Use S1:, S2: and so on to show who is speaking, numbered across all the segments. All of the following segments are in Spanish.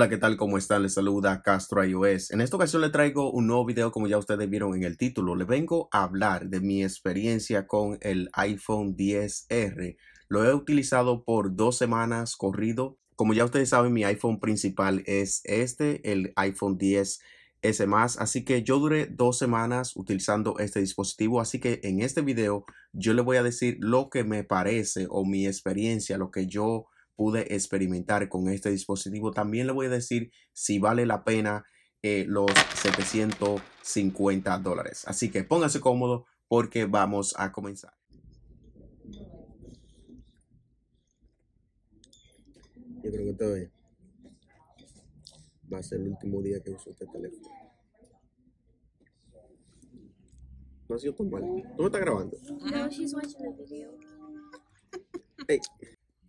S1: Hola, ¿qué tal? ¿Cómo están? Les saluda Castro iOS. En esta ocasión le traigo un nuevo video como ya ustedes vieron en el título. Le vengo a hablar de mi experiencia con el iPhone 10R. Lo he utilizado por dos semanas corrido. Como ya ustedes saben, mi iPhone principal es este, el iPhone 10 S Así que yo duré dos semanas utilizando este dispositivo. Así que en este video yo le voy a decir lo que me parece o mi experiencia, lo que yo pude experimentar con este dispositivo. También le voy a decir si vale la pena eh, los 750 dólares. Así que póngase cómodo porque vamos a comenzar. Yo creo que todo va a ser el último día que uso este teléfono. No ha sido tan mal. ¿Tú me estás grabando? video.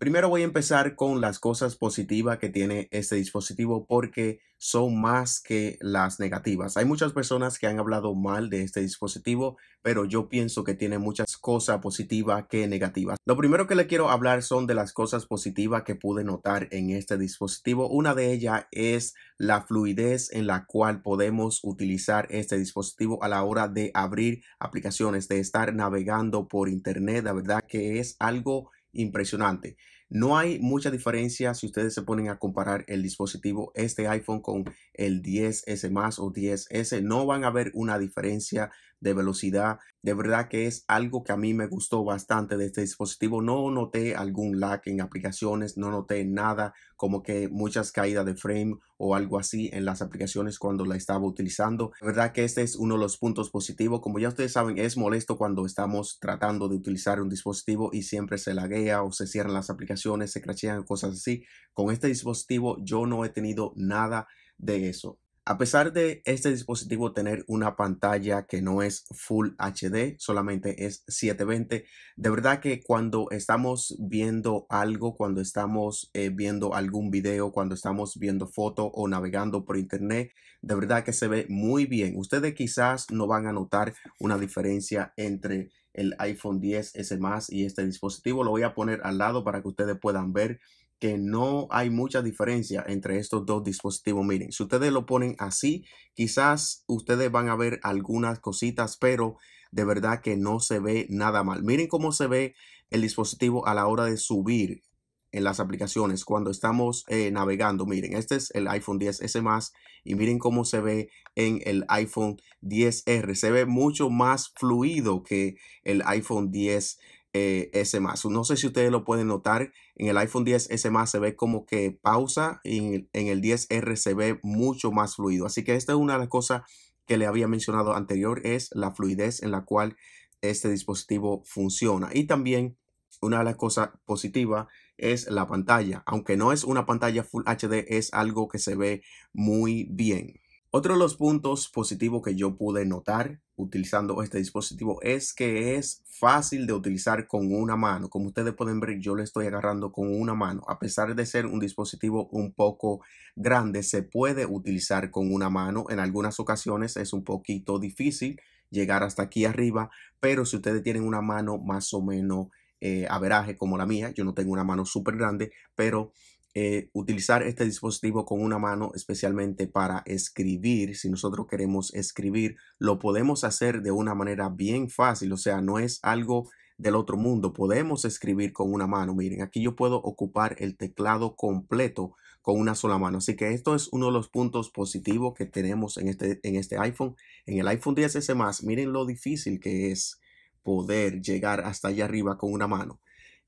S1: Primero voy a empezar con las cosas positivas que tiene este dispositivo porque son más que las negativas. Hay muchas personas que han hablado mal de este dispositivo, pero yo pienso que tiene muchas cosas positivas que negativas. Lo primero que le quiero hablar son de las cosas positivas que pude notar en este dispositivo. Una de ellas es la fluidez en la cual podemos utilizar este dispositivo a la hora de abrir aplicaciones, de estar navegando por internet. La verdad que es algo impresionante. No hay mucha diferencia si ustedes se ponen a comparar el dispositivo, este iPhone con el 10S más o 10S. No van a ver una diferencia de velocidad. De verdad que es algo que a mí me gustó bastante de este dispositivo. No noté algún lag en aplicaciones, no noté nada como que muchas caídas de frame o algo así en las aplicaciones cuando la estaba utilizando. De verdad que este es uno de los puntos positivos. Como ya ustedes saben, es molesto cuando estamos tratando de utilizar un dispositivo y siempre se laguea o se cierran las aplicaciones, se crashean, cosas así. Con este dispositivo yo no he tenido nada de eso. A pesar de este dispositivo tener una pantalla que no es Full HD, solamente es 720, de verdad que cuando estamos viendo algo, cuando estamos eh, viendo algún video, cuando estamos viendo foto o navegando por internet, de verdad que se ve muy bien. Ustedes quizás no van a notar una diferencia entre el iPhone 10S más y este dispositivo. Lo voy a poner al lado para que ustedes puedan ver que no hay mucha diferencia entre estos dos dispositivos. Miren, si ustedes lo ponen así, quizás ustedes van a ver algunas cositas, pero de verdad que no se ve nada mal. Miren cómo se ve el dispositivo a la hora de subir en las aplicaciones cuando estamos eh, navegando. Miren, este es el iPhone 10S más y miren cómo se ve en el iPhone 10R. Se ve mucho más fluido que el iPhone 10 eh, S más. No sé si ustedes lo pueden notar, en el iPhone 10 S más se ve como que pausa y en, el 10R se ve mucho más fluido. Así que esta es una de las cosas que le había mencionado anterior, es la fluidez en la cual este dispositivo funciona. Y también una de las cosas positivas es la pantalla. Aunque no es una pantalla Full HD, es algo que se ve muy bien. Otro de los puntos positivos que yo pude notar utilizando este dispositivo es que es fácil de utilizar con una mano. Como ustedes pueden ver, yo le estoy agarrando con una mano. A pesar de ser un dispositivo un poco grande, se puede utilizar con una mano. En algunas ocasiones es un poquito difícil llegar hasta aquí arriba, pero si ustedes tienen una mano más o menos eh, a veraje como la mía, yo no tengo una mano súper grande, pero eh, utilizar este dispositivo con una mano, especialmente para escribir. Si nosotros queremos escribir, lo podemos hacer de una manera bien fácil, o sea, no es algo del otro mundo. Podemos escribir con una mano. Miren, aquí yo puedo ocupar el teclado completo con una sola mano. Así que esto es uno de los puntos positivos que tenemos en este, en este iPhone. En el iPhone 10S más, miren lo difícil que es poder llegar hasta allá arriba con una mano.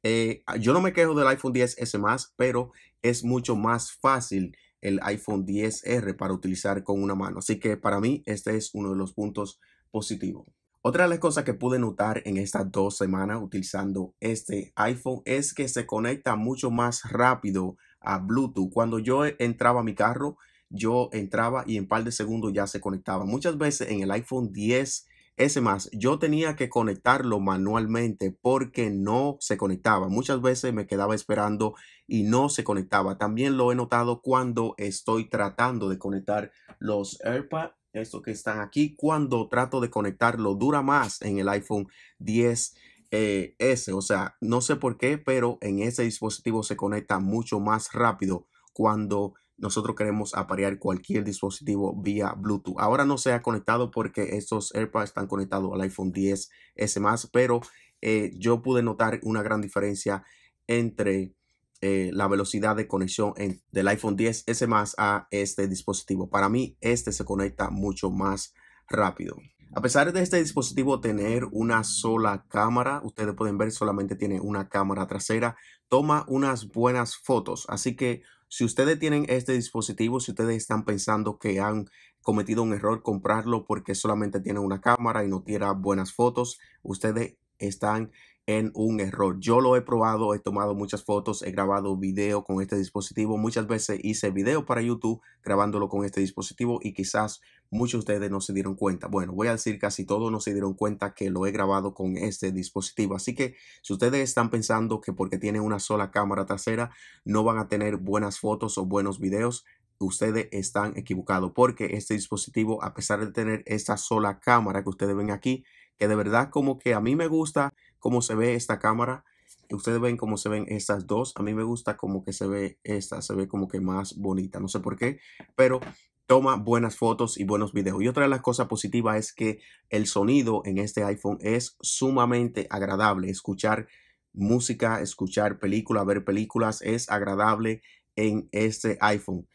S1: Eh, ah, yo no me quejo del iPhone 10S pero es mucho más fácil el iPhone 10R para utilizar con una mano. Así que para mí este es uno de los puntos positivos. Otra de las cosas que pude notar en estas dos semanas utilizando este iPhone es que se conecta mucho más rápido a Bluetooth. Cuando yo entraba a mi carro, yo entraba y en par de segundos ya se conectaba. Muchas veces en el iPhone 10 ese más, yo tenía que conectarlo manualmente porque no se conectaba. Muchas veces me quedaba esperando y no se conectaba. También lo he notado cuando estoy tratando de conectar los AirPods, estos que están aquí, cuando trato de conectarlo, dura más en el iPhone 10. Eh, S, o sea, no sé por qué, pero en ese dispositivo se conecta mucho más rápido cuando nosotros queremos aparear cualquier dispositivo vía Bluetooth. Ahora no se ha conectado porque estos AirPods están conectados al iPhone 10 S pero eh, yo pude notar una gran diferencia entre eh, la velocidad de conexión del iPhone 10 S a este dispositivo. Para mí, este se conecta mucho más rápido. A pesar de este dispositivo tener una sola cámara, ustedes pueden ver solamente tiene una cámara trasera, toma unas buenas fotos, así que si ustedes tienen este dispositivo, si ustedes están pensando que han cometido un error comprarlo porque solamente tiene una cámara y no tiene buenas fotos, ustedes están en un error. Yo lo he probado, he tomado muchas fotos, he grabado video con este dispositivo. Muchas veces hice video para YouTube grabándolo con este dispositivo y quizás muchos de ustedes no se dieron cuenta. Bueno, voy a decir casi todos no se dieron cuenta que lo he grabado con este dispositivo. Así que si ustedes están pensando que porque tiene una sola cámara trasera no van a tener buenas fotos o buenos videos, ustedes están equivocados porque este dispositivo, a pesar de tener esta sola cámara que ustedes ven aquí, que de verdad como que a mí me gusta cómo se ve esta cámara. Ustedes ven cómo se ven estas dos. A mí me gusta como que se ve esta, se ve como que más bonita. No sé por qué, pero toma buenas fotos y buenos videos. Y otra de las cosas positivas es que el sonido en este iPhone es sumamente agradable. Escuchar música, escuchar películas, ver películas es agradable en este iPhone.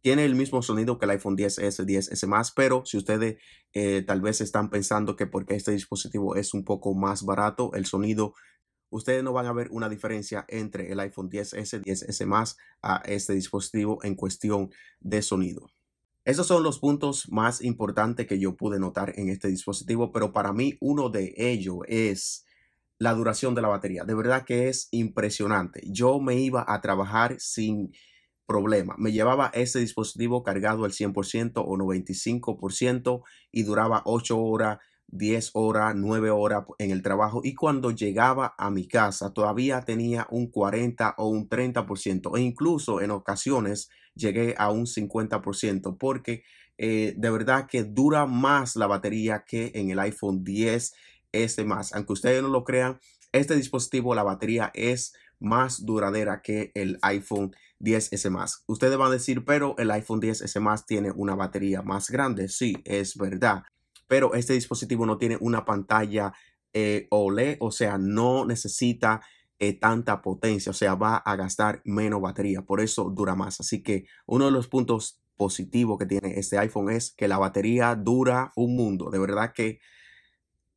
S1: Tiene el mismo sonido que el iPhone 10S, 10S más, pero si ustedes eh, tal vez están pensando que porque este dispositivo es un poco más barato, el sonido ustedes no van a ver una diferencia entre el iPhone 10S, 10S más a este dispositivo en cuestión de sonido. Esos son los puntos más importantes que yo pude notar en este dispositivo, pero para mí uno de ellos es la duración de la batería. De verdad que es impresionante. Yo me iba a trabajar sin problema. Me llevaba ese dispositivo cargado al 100% o 95% y duraba 8 horas 10 horas, 9 horas en el trabajo y cuando llegaba a mi casa todavía tenía un 40 o un 30% e incluso en ocasiones llegué a un 50% porque eh, de verdad que dura más la batería que en el iPhone 10 s más. Aunque ustedes no lo crean, este dispositivo la batería es más duradera que el iPhone 10S más. Ustedes van a decir, pero el iPhone 10S más tiene una batería más grande. Sí, es verdad pero este dispositivo no tiene una pantalla eh, OLED, o sea, no necesita eh, tanta potencia, o sea, va a gastar menos batería, por eso dura más. Así que uno de los puntos positivos que tiene este iPhone es que la batería dura un mundo, de verdad que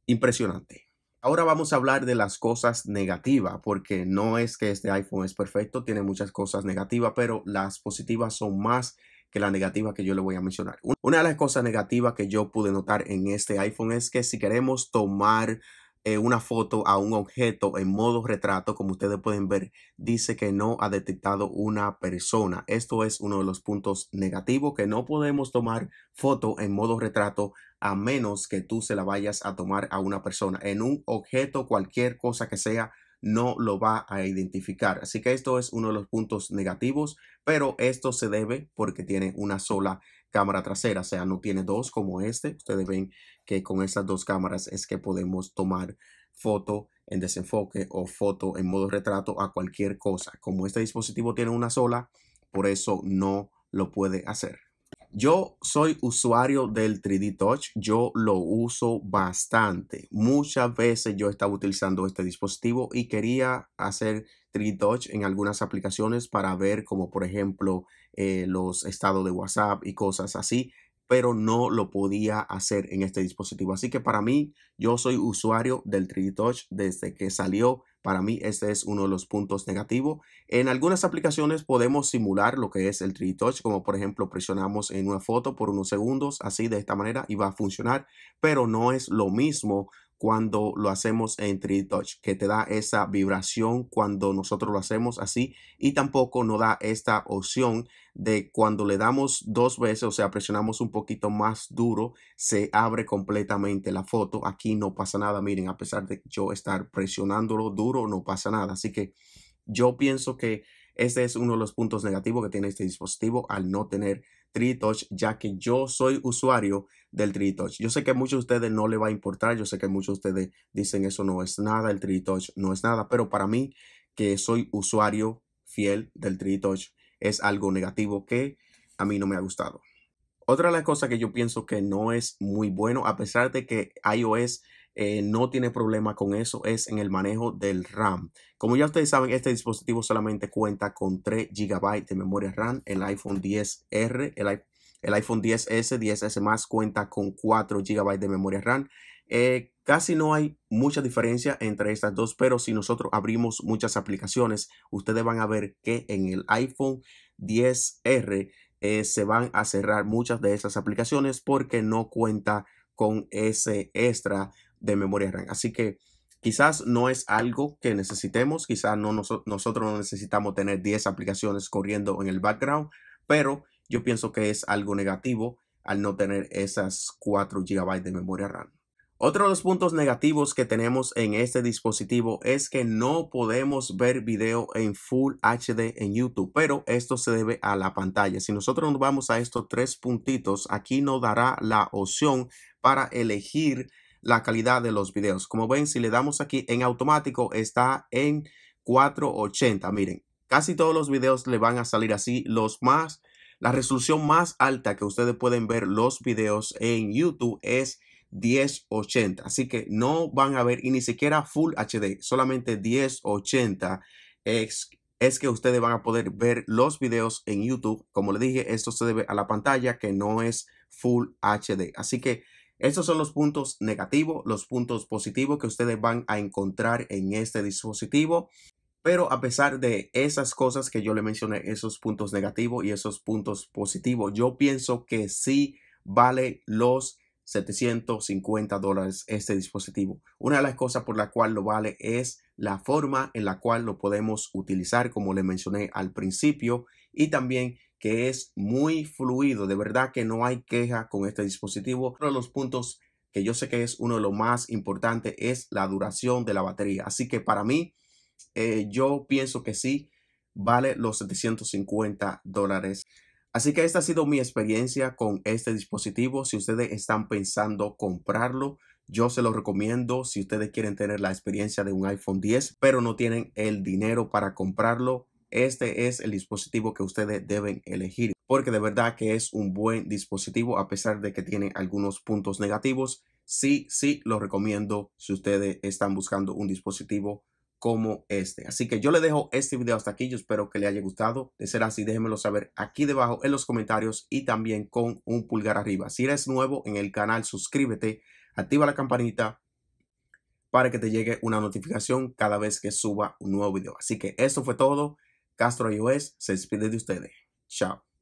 S1: impresionante. Ahora vamos a hablar de las cosas negativas, porque no es que este iPhone es perfecto, tiene muchas cosas negativas, pero las positivas son más la negativa que yo le voy a mencionar. Una de las cosas negativas que yo pude notar en este iPhone es que si queremos tomar eh, una foto a un objeto en modo retrato, como ustedes pueden ver, dice que no ha detectado una persona. Esto es uno de los puntos negativos, que no podemos tomar foto en modo retrato a menos que tú se la vayas a tomar a una persona. En un objeto, cualquier cosa que sea, no lo va a identificar. Así que esto es uno de los puntos negativos, pero esto se debe porque tiene una sola cámara trasera, o sea, no tiene dos como este. Ustedes ven que con estas dos cámaras es que podemos tomar foto en desenfoque o foto en modo retrato a cualquier cosa. Como este dispositivo tiene una sola, por eso no lo puede hacer. Yo soy usuario del 3D Touch, yo lo uso bastante. Muchas veces yo estaba utilizando este dispositivo y quería hacer 3D Touch en algunas aplicaciones para ver como por ejemplo eh, los estados de WhatsApp y cosas así pero no lo podía hacer en este dispositivo. Así que para mí, yo soy usuario del 3D Touch desde que salió. Para mí, este es uno de los puntos negativos. En algunas aplicaciones podemos simular lo que es el 3D Touch, como por ejemplo presionamos en una foto por unos segundos, así de esta manera, y va a funcionar, pero no es lo mismo cuando lo hacemos en 3D Touch, que te da esa vibración cuando nosotros lo hacemos así y tampoco nos da esta opción de cuando le damos dos veces, o sea, presionamos un poquito más duro, se abre completamente la foto. Aquí no pasa nada, miren, a pesar de yo estar presionándolo duro, no pasa nada. Así que yo pienso que este es uno de los puntos negativos que tiene este dispositivo al no tener 3D Touch, ya que yo soy usuario del 3 Yo sé que a muchos de ustedes no le va a importar, yo sé que muchos de ustedes dicen eso no es nada, el 3D Touch no es nada, pero para mí, que soy usuario fiel del 3D Touch, es algo negativo que a mí no me ha gustado. Otra de las cosas que yo pienso que no es muy bueno, a pesar de que iOS eh, no tiene problema con eso es en el manejo del RAM. Como ya ustedes saben, este dispositivo solamente cuenta con 3 GB de memoria RAM, el iPhone 10R, el, el iPhone 10S, 10S más cuenta con 4 GB de memoria RAM. Eh, casi no hay mucha diferencia entre estas dos, pero si nosotros abrimos muchas aplicaciones, ustedes van a ver que en el iPhone 10R eh, se van a cerrar muchas de esas aplicaciones porque no cuenta con ese extra de memoria RAM. Así que quizás no es algo que necesitemos, quizás no, nosotros no necesitamos tener 10 aplicaciones corriendo en el background, pero yo pienso que es algo negativo al no tener esas 4 GB de memoria RAM. Otro de los puntos negativos que tenemos en este dispositivo es que no podemos ver video en Full HD en YouTube, pero esto se debe a la pantalla. Si nosotros nos vamos a estos tres puntitos, aquí nos dará la opción para elegir la calidad de los videos. Como ven, si le damos aquí en automático, está en 480. Miren, casi todos los videos le van a salir así. Los más la resolución más alta que ustedes pueden ver los videos en YouTube es 1080. Así que no van a ver ni siquiera Full HD, solamente 1080 es, es que ustedes van a poder ver los videos en YouTube. Como le dije, esto se debe a la pantalla que no es Full HD. Así que estos son los puntos negativos, los puntos positivos que ustedes van a encontrar en este dispositivo. Pero a pesar de esas cosas que yo le mencioné, esos puntos negativos y esos puntos positivos, yo pienso que sí vale los 750 dólares este dispositivo. Una de las cosas por la cual lo vale es la forma en la cual lo podemos utilizar, como le mencioné al principio, y también que es muy fluido. De verdad que no hay queja con este dispositivo. Uno de los puntos que yo sé que es uno de los más importantes es la duración de la batería. Así que para mí, eh, yo pienso que sí, vale los 750 dólares. Así que esta ha sido mi experiencia con este dispositivo. Si ustedes están pensando comprarlo, yo se lo recomiendo si ustedes quieren tener la experiencia de un iPhone 10, pero no tienen el dinero para comprarlo. Este es el dispositivo que ustedes deben elegir, porque de verdad que es un buen dispositivo a pesar de que tiene algunos puntos negativos. Sí, sí, lo recomiendo si ustedes están buscando un dispositivo como este. Así que yo le dejo este video hasta aquí. Yo espero que le haya gustado. De ser así, déjenmelo saber aquí debajo en los comentarios y también con un pulgar arriba. Si eres nuevo en el canal, suscríbete, activa la campanita para que te llegue una notificación cada vez que suba un nuevo video. Así que eso fue todo. Castro iOS se despide de ustedes. Chao.